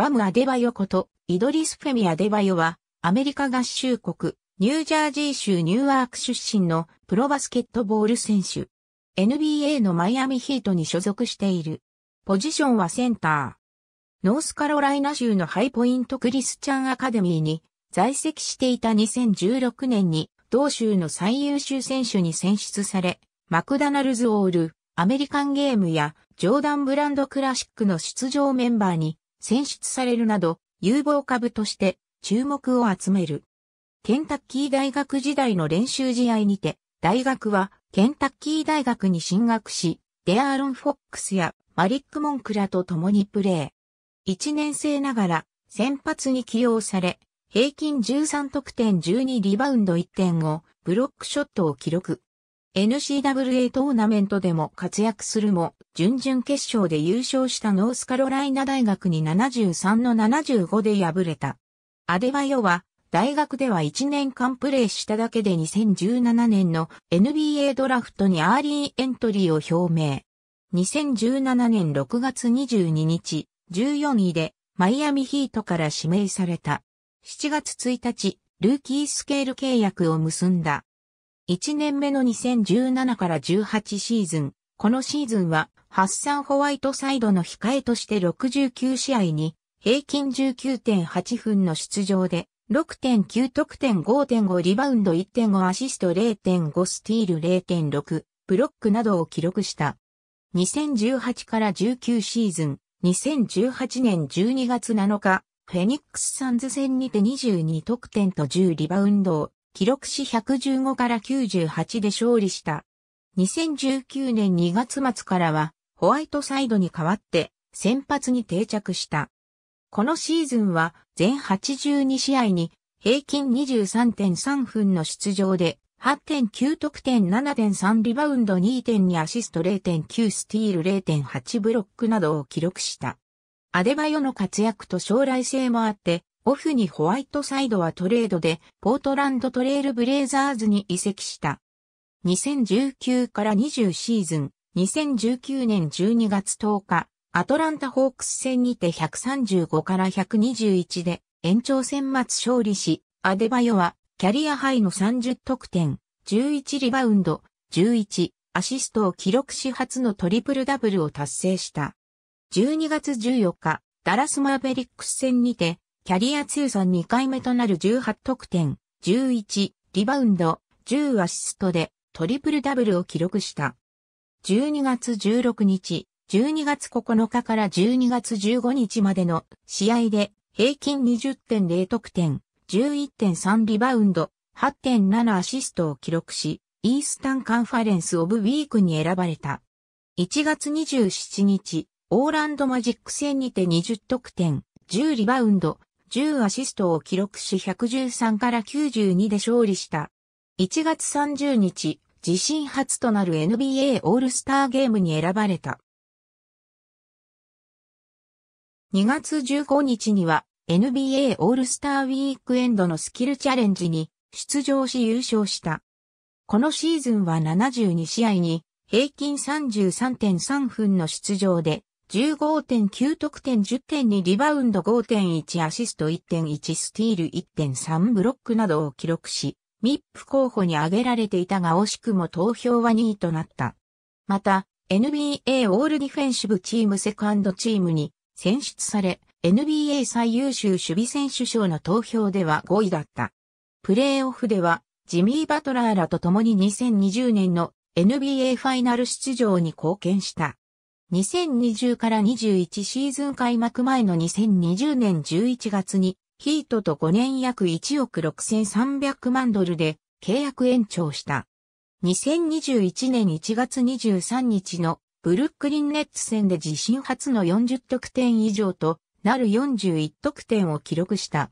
バム・アデバヨこと、イドリス・フェミ・アデバヨは、アメリカ合衆国、ニュージャージー州ニューワーク出身のプロバスケットボール選手。NBA のマイアミヒートに所属している。ポジションはセンター。ノースカロライナ州のハイポイントクリスチャンアカデミーに在籍していた2016年に同州の最優秀選手に選出され、マクダナルズオール、アメリカンゲームやジョーダンブランドクラシックの出場メンバーに選出されるなど、有望株として注目を集める。ケンタッキー大学時代の練習試合にて、大学はケンタッキー大学に進学し、デアーロン・フォックスやマリック・モンクラと共にプレー。1年生ながら先発に起用され、平均13得点12リバウンド1.5、ブロックショットを記録。NCAA トーナメントでも活躍するも、準々決勝で優勝したノースカロライナ大学に73の75で敗れた。アデバヨは、大学では1年間プレーしただけで2017年の NBA ドラフトにアーリーエントリーを表明。2017年6月22日、14位でマイアミヒートから指名された。7月1日、ルーキースケール契約を結んだ。1年目の2017から18シーズン、このシーズンは、ハッサン・ホワイトサイドの控えとして69試合に、平均19.8分の出場で、6.9得点5.5リバウンド1.5アシスト0.5スティール0.6ブロックなどを記録した。2018から19シーズン、2018年12月7日、フェニックスサンズ戦にて22得点と10リバウンドを記録し115から98で勝利した。2019年2月末からは、ホワイトサイドに代わって、先発に定着した。このシーズンは、全82試合に、平均23.3分の出場で、8.9得点7.3リバウンド2.2アシスト0.9スティール0.8ブロックなどを記録した。アデバヨの活躍と将来性もあって、オフにホワイトサイドはトレードでポートランドトレールブレイザーズに移籍した。2019から20シーズン、2019年12月10日、アトランタホークス戦にて135から121で延長戦末勝利し、アデバヨはキャリアハイの30得点、11リバウンド、11アシストを記録し初のトリプルダブルを達成した。12月14日、ダラスマーベリックス戦にてキャリア通算2回目となる18得点、11、リバウンド、10アシストでトリプルダブルを記録した。12月16日、12月9日から12月15日までの試合で平均20.0得点、11.3リバウンド、8.7アシストを記録し、イースタンカンファレンスオブウィークに選ばれた。1月27日、オーランドマジック戦にて20得点、10リバウンド、10アシストを記録し113から92で勝利した。1月30日、自身初となる NBA オールスターゲームに選ばれた。2月15日には NBA オールスターウィークエンドのスキルチャレンジに出場し優勝した。このシーズンは72試合に平均33.3分の出場で15.9得点1 0にリバウンド5.1アシスト1.1スティール1.3ブロックなどを記録し、ミップ候補に挙げられていたが惜しくも投票は2位となった。また、NBA オールディフェンシブチームセカンドチームに選出され、NBA 最優秀守備選手賞の投票では5位だった。プレーオフでは、ジミー・バトラーらと共に2020年の NBA ファイナル出場に貢献した。2020から21シーズン開幕前の2020年11月にヒートと5年約1億6300万ドルで契約延長した。2021年1月23日のブルックリンネッツ戦で自身初の40得点以上となる41得点を記録した。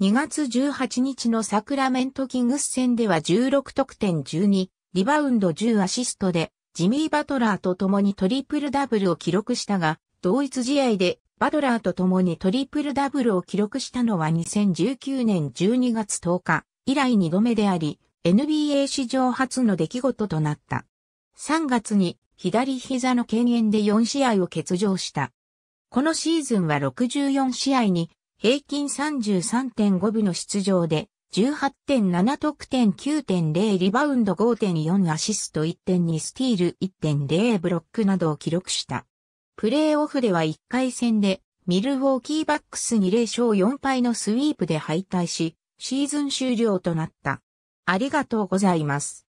2月18日のサクラメントキングス戦では16得点12、リバウンド10アシストでジミー・バトラーと共にトリプルダブルを記録したが、同一試合でバトラーと共にトリプルダブルを記録したのは2019年12月10日以来2度目であり、NBA 史上初の出来事となった。3月に左膝の権限で4試合を欠場した。このシーズンは64試合に平均33.5部の出場で18.7得点9.0リバウンド5.4アシスト1.2スティール1.0ブロックなどを記録した。プレーオフでは1回戦でミルウォーキーバックスに0勝4敗のスイープで敗退し、シーズン終了となった。ありがとうございます。